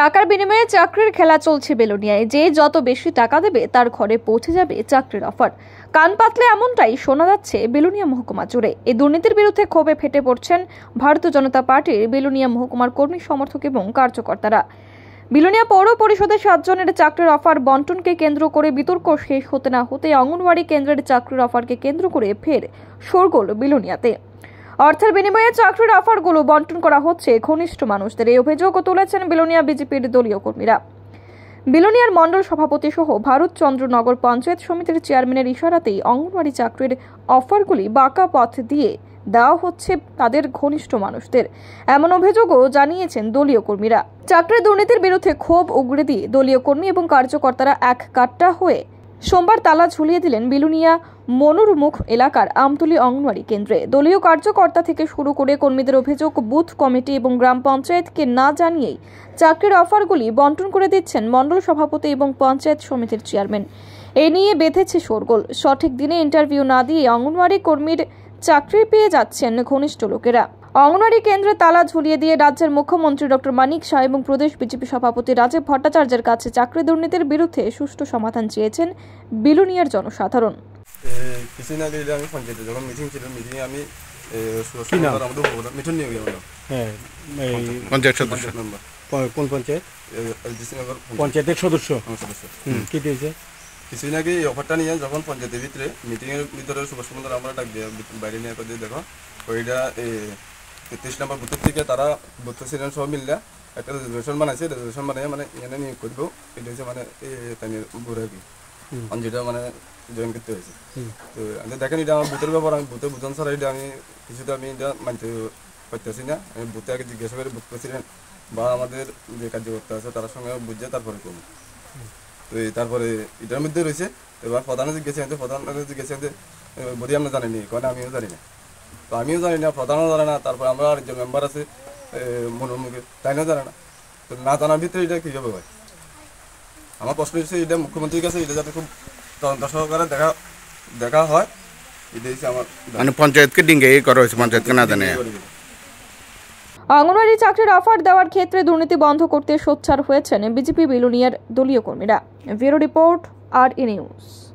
টাকার বিনিময়ে চাকরির খেলা চলছে বেলোনিয়ায় যে যত বেশি টাকা দেবে তার ঘরে পৌঁছে যাবে চাকরির অফার কান পাতলে এমনটাই শোনা যাচ্ছে বেলুনিয়া মহকুমা জুড়ে এই দুর্নীতির বিরুদ্ধে ক্ষোভে ফেটে পড়ছেন ভারতীয় জনতা পার্টির বেলুনিয়া মহকুমার কর্মী সমর্থক এবং কার্যকর্তারা বিলোনিয়া পৌর পরিষদের সাতজনের চাকরির অফার বন্টনকে কেন্দ্র করে বিতর্ক শেষ হতে না হতে অঙ্গনওয়াড়ি কেন্দ্রের চাকরির অফারকে কেন্দ্র করে ফের শোরগোল বিলোনিয়াতে অর্থের বিনিময়ে চাকরির অফারগুলো বন্টন করা হচ্ছে ঘনিষ্ঠ মানুষদের এই অভিযোগও তুলেছেন বিলোনিয়া বিজেপির দলীয় কর্মীরা বিলোনিয়ার মণ্ডল সভাপতি সহ নগর পঞ্চায়েত সমিতির চেয়ারম্যানের ইশারাতেই অঙ্গনওয়াড়ি চাকরির অফারগুলি বাঁকা পথ দিয়ে দেওয়া হচ্ছে তাদের ঘনিষ্ঠ মানুষদের এমন অভিযোগও জানিয়েছেন দলীয় কর্মীরা চাকরির দুর্নীতির বিরুদ্ধে ক্ষোভ উগড়ে দিয়ে দলীয় কর্মী এবং কার্যকর্তারা এক কাট্টা হয়ে সোমবার তালা ঝুলিয়ে দিলেন বিলুনিয়া মনোরমুখ এলাকার আমতুলি অঙ্গনওয়াড়ি কেন্দ্রে দলীয় কার্যকর্তা থেকে শুরু করে কর্মীদের অভিযোগ বুথ কমিটি এবং গ্রাম পঞ্চায়েতকে না জানিয়েই চাকরির অফারগুলি বন্টন করে দিচ্ছেন মণ্ডল সভাপতি এবং পঞ্চায়েত সমিতির চেয়ারম্যান এ নিয়ে বেঁধেছে শোরগোল সঠিক দিনে ইন্টারভিউ না দিয়ে অঙ্গনওয়াড়ি কর্মীর চাকরি পেয়ে যাচ্ছেন ঘনিষ্ঠ লোকেরা অঙ্গনওয়াড়ি কেন্দ্রে তালা ঝুলিয়ে দিয়ে রাজ্যের মুখ্যমন্ত্রী ডক্টর মানিক শাহ এবং প্রদেশ বিজেপি সভাপতি রাজীব ভট্টাচার্যের কাছে চাকরি দুর্নীতির বিরুদ্ধে সুষ্ঠু সমাধান চেয়েছেন বিলুনিয়ার জনসাধারণ কিছুদিন আগে ফোন কৰিছিলোঁ যখন মিটিং ছিল মিটিং আমি মিঠুন কোন পঞ্চায়েত সদস্য কি দিয়েছে কিছুদিন আগে এই অফারটা নিয়ে যখন পঞ্চায়েতের ভিতরে মিটিং এর ভিতরে সুভাষ চন্দ্র আমরা ডাক দিয়ে বাইরে নিয়ে দিয়ে দেখো ওইটা তেত্রিশ নম্বর বুথ থেকে তারা বুথ সিলেন সব মিললে একটা রেজুলেশন বানাইছে রেজুলেশন বানিয়ে মানে এনে নিয়োগ করবো এটা হচ্ছে মানে এই তাই বুড়ে আর কি যেটা মানে জয়েন করতে হয়েছে তো আমি দেখেন এটা আমার ভূতের ব্যাপার আমি ভূতের বুঝান স্যার এটা আমি কিছুটা আমি এটা মানতে পারতেছি না আমি ভূতে আগে জিজ্ঞাসা করে ভূত প্রেসিডেন্ট বা আমাদের যে কার্যকর্তা আছে তার সঙ্গে বুঝে তারপরে করবো তো তারপরে এটার মধ্যে রয়েছে এবার প্রধান গেছে আমাদের প্রধান গেছে আমাদের বদি আমরা জানিনি কারণ আমিও জানি না তো আমিও জানি না প্রধানও জানে না তারপরে আমরা আর যে মেম্বার আছে মনোর মুখে তাইও জানে না তো না জানার ভিতরে এটা কীভাবে হয় আমার প্রশ্ন হচ্ছে এটা মুখ্যমন্ত্রীর কাছে এটা যাতে খুব তদন্ত সহকারে দেখা দেখা হয় এটা আমার মানে পঞ্চায়েতকে ডিঙ্গে করা হয়েছে পঞ্চায়েতকে না জানে অঙ্গনওয়াড়ি চাকরির অফার দেওয়ার ক্ষেত্রে দুর্নীতি বন্ধ করতে সোচ্চার হয়েছেন বিজেপি বিলুনিয়ার দলীয় কর্মীরা bureau report R E news